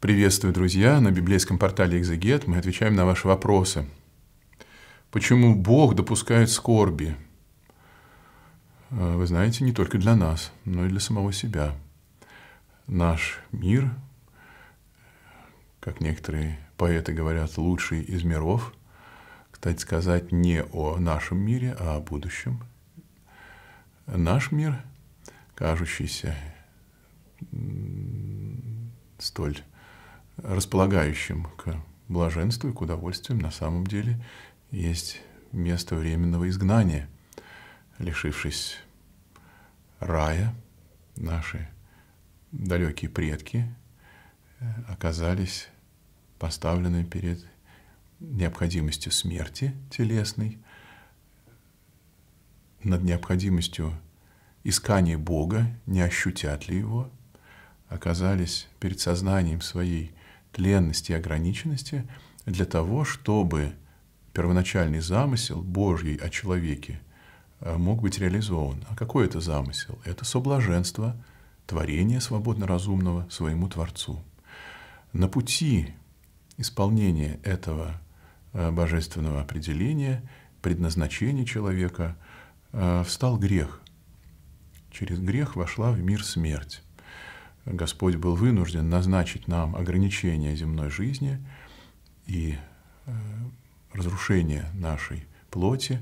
Приветствую, друзья! На библейском портале «Экзегет» мы отвечаем на ваши вопросы. Почему Бог допускает скорби? Э, вы знаете, не только для нас, но и для самого себя. Наш мир, как некоторые поэты говорят, лучший из миров, кстати сказать, не о нашем мире, а о будущем. Наш мир, кажущийся столь располагающим к блаженству и к удовольствиям, на самом деле есть место временного изгнания. Лишившись рая, наши далекие предки э, оказались поставлены перед необходимостью смерти телесной, над необходимостью искания Бога, не ощутят ли его, оказались перед сознанием своей тленности и ограниченности для того, чтобы первоначальный замысел Божий о человеке э, мог быть реализован. А какой это замысел? Это соблаженство, творение свободно разумного своему Творцу. На пути исполнения этого э, божественного определения, предназначения человека, э, встал грех. Через грех вошла в мир смерть. Господь был вынужден назначить нам ограничение земной жизни и э, разрушение нашей плоти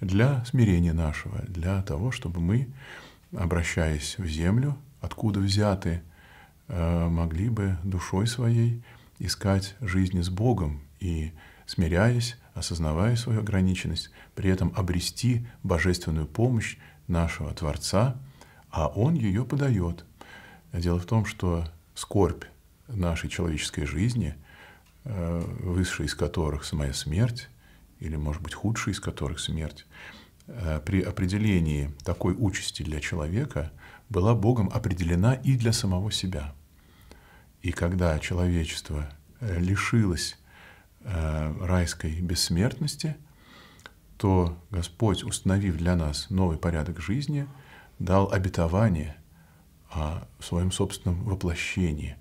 для смирения нашего, для того, чтобы мы, обращаясь в землю, откуда взяты, э, могли бы душой своей искать жизни с Богом и, смиряясь, осознавая свою ограниченность, при этом обрести божественную помощь нашего Творца, а Он ее подает – Дело в том, что скорбь нашей человеческой жизни, э, высшая из которых самая смерть, или, может быть, худшая из которых смерть, э, при определении такой участи для человека была Богом определена и для самого себя. И когда человечество э, лишилось райской бессмертности, то Господь, установив для нас новый порядок жизни, дал обетование а в своем собственном воплощении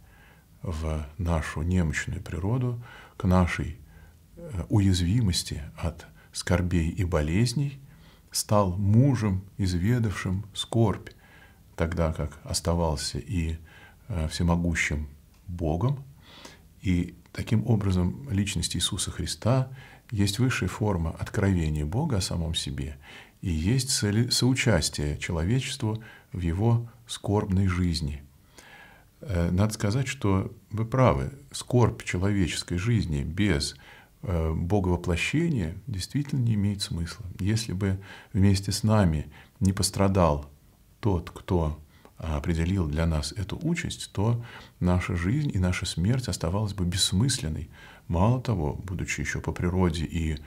в нашу немощную природу, к нашей э, уязвимости от скорбей и болезней, стал мужем, изведавшим скорбь, тогда как оставался и э, всемогущим Богом. И таким образом личность Иисуса Христа есть высшая форма откровения Бога о самом себе и есть соучастие человечеству в его скорбной жизни. Э, надо сказать, что вы правы, скорбь человеческой жизни без э, боговоплощения действительно не имеет смысла. Если бы вместе с нами не пострадал тот, кто а, определил для нас эту участь, то наша жизнь и наша смерть оставалась бы бессмысленной. Мало того, будучи еще по природе и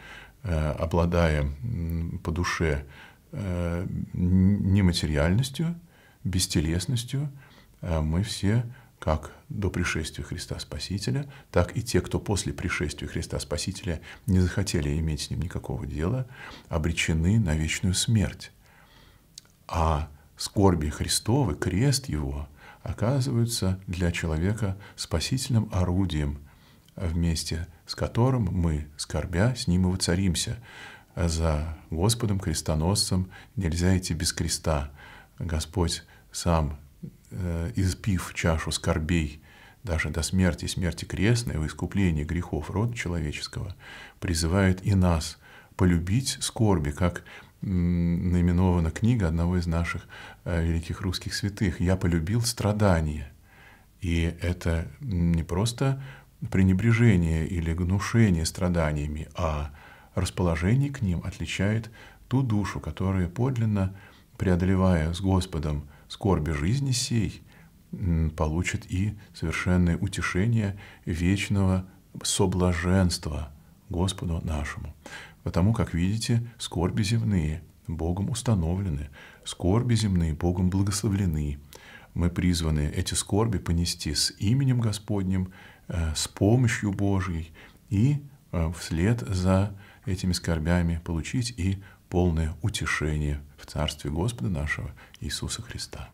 Э, обладая по душе э, нематериальностью, бестелесностью, э, мы все, как до пришествия Христа Спасителя, так и те, кто после пришествия Христа Спасителя не захотели иметь с ним никакого дела, обречены на вечную смерть. А скорби Христовы, крест его, оказываются для человека спасительным орудием – вместе с которым мы, скорбя, с ним и воцаримся. За Господом крестоносцем нельзя идти без креста. Господь сам, э, испив чашу скорбей, даже до смерти, смерти крестной, во искупление грехов рода человеческого, призывает и нас полюбить скорби, как наименована книга одного из наших э, великих русских святых «Я полюбил страдания». И это не просто пренебрежение или гнушение страданиями, а расположение к ним отличает ту душу, которая подлинно, преодолевая с Господом скорби жизни сей, получит и совершенное утешение вечного соблаженства Господу нашему. Потому, как видите, скорби земные Богом установлены, скорби земные Богом благословлены. Мы призваны эти скорби понести с именем Господним, Э, с помощью Божьей и э, вслед за этими скорбями получить и полное утешение в Царстве Господа нашего Иисуса Христа.